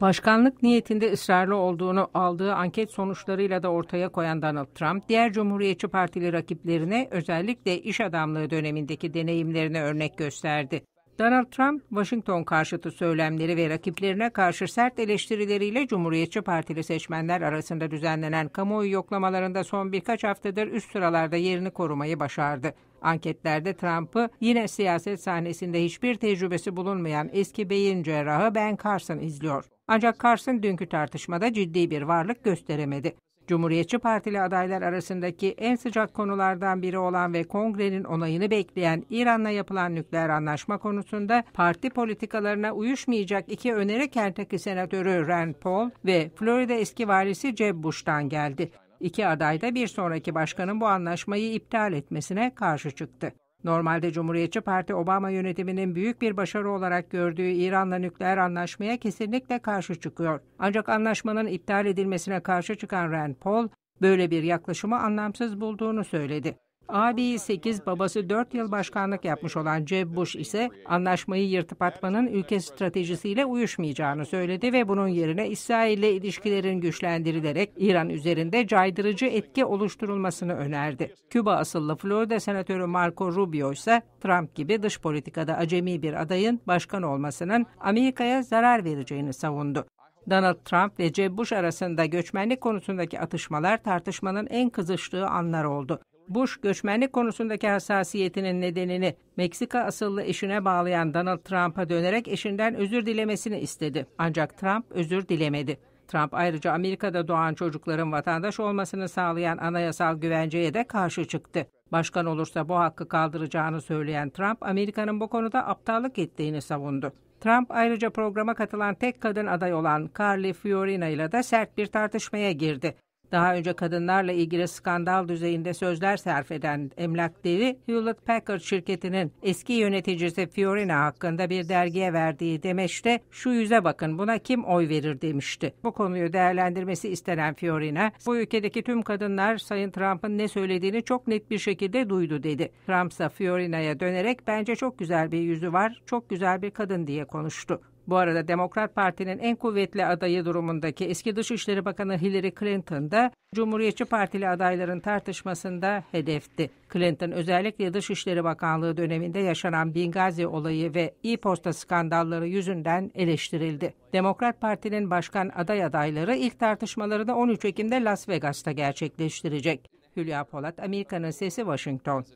Başkanlık niyetinde ısrarlı olduğunu aldığı anket sonuçlarıyla da ortaya koyan Donald Trump, diğer Cumhuriyetçi Partili rakiplerine özellikle iş adamlığı dönemindeki deneyimlerini örnek gösterdi. Donald Trump, Washington karşıtı söylemleri ve rakiplerine karşı sert eleştirileriyle Cumhuriyetçi Partili seçmenler arasında düzenlenen kamuoyu yoklamalarında son birkaç haftadır üst sıralarda yerini korumayı başardı. Anketlerde Trump'ı yine siyaset sahnesinde hiçbir tecrübesi bulunmayan eski beyin cerrahı Ben Carson izliyor. Ancak Carson dünkü tartışmada ciddi bir varlık gösteremedi. Cumhuriyetçi Partili adaylar arasındaki en sıcak konulardan biri olan ve kongrenin onayını bekleyen İran'la yapılan nükleer anlaşma konusunda parti politikalarına uyuşmayacak iki öneri Kentucky Senatörü Rand Paul ve Florida eski valisi Jeb Bush'tan geldi. İki aday da bir sonraki başkanın bu anlaşmayı iptal etmesine karşı çıktı. Normalde Cumhuriyetçi Parti Obama yönetiminin büyük bir başarı olarak gördüğü İran'la nükleer anlaşmaya kesinlikle karşı çıkıyor. Ancak anlaşmanın iptal edilmesine karşı çıkan Rand Paul böyle bir yaklaşımı anlamsız bulduğunu söyledi. Abi 8, babası 4 yıl başkanlık yapmış olan Jeb Bush ise anlaşmayı yırtıp atmanın ülke stratejisiyle uyuşmayacağını söyledi ve bunun yerine İsrail ile ilişkilerin güçlendirilerek İran üzerinde caydırıcı etki oluşturulmasını önerdi. Küba asıllı Florida Senatörü Marco Rubio ise Trump gibi dış politikada acemi bir adayın başkan olmasının Amerika'ya zarar vereceğini savundu. Donald Trump ve Jeb Bush arasında göçmenlik konusundaki atışmalar tartışmanın en kızıştığı anlar oldu. Bush göçmenlik konusundaki hassasiyetinin nedenini Meksika asıllı eşine bağlayan Donald Trump'a dönerek eşinden özür dilemesini istedi. Ancak Trump özür dilemedi. Trump ayrıca Amerika'da doğan çocukların vatandaş olmasını sağlayan anayasal güvenceye de karşı çıktı. Başkan olursa bu hakkı kaldıracağını söyleyen Trump, Amerika'nın bu konuda aptallık ettiğini savundu. Trump ayrıca programa katılan tek kadın aday olan Carly Fiorina ile de sert bir tartışmaya girdi. Daha önce kadınlarla ilgili skandal düzeyinde sözler sarf eden emlak devi Hewlett Packard şirketinin eski yöneticisi Fiorina hakkında bir dergiye verdiği demeçte şu yüze bakın buna kim oy verir demişti. Bu konuyu değerlendirmesi istenen Fiorina bu ülkedeki tüm kadınlar Sayın Trump'ın ne söylediğini çok net bir şekilde duydu dedi. Trump ise Fiorina'ya dönerek bence çok güzel bir yüzü var, çok güzel bir kadın diye konuştu. Bu arada Demokrat Parti'nin en kuvvetli adayı durumundaki eski Dışişleri Bakanı Hillary Clinton da Cumhuriyetçi Partili adayların tartışmasında hedefti. Clinton özellikle Dışişleri Bakanlığı döneminde yaşanan Bingazi olayı ve e-posta skandalları yüzünden eleştirildi. Demokrat Parti'nin başkan aday adayları ilk tartışmalarını 13 Ekim'de Las Vegas'ta gerçekleştirecek. Hülya Polat, Amerika'nın Sesi, Washington.